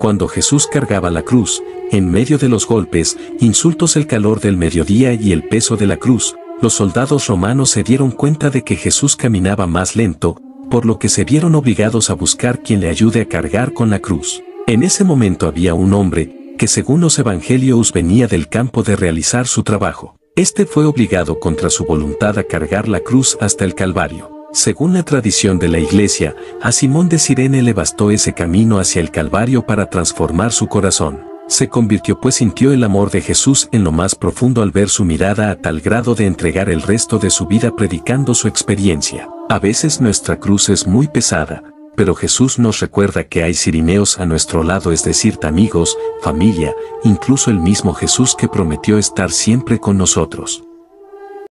cuando Jesús cargaba la cruz, en medio de los golpes, insultos el calor del mediodía y el peso de la cruz, los soldados romanos se dieron cuenta de que Jesús caminaba más lento, por lo que se vieron obligados a buscar quien le ayude a cargar con la cruz. En ese momento había un hombre, que según los evangelios venía del campo de realizar su trabajo. Este fue obligado contra su voluntad a cargar la cruz hasta el Calvario. Según la tradición de la Iglesia, a Simón de Sirene le bastó ese camino hacia el Calvario para transformar su corazón. Se convirtió pues sintió el amor de Jesús en lo más profundo al ver su mirada a tal grado de entregar el resto de su vida predicando su experiencia. A veces nuestra cruz es muy pesada, pero Jesús nos recuerda que hay sirineos a nuestro lado, es decir, amigos, familia, incluso el mismo Jesús que prometió estar siempre con nosotros.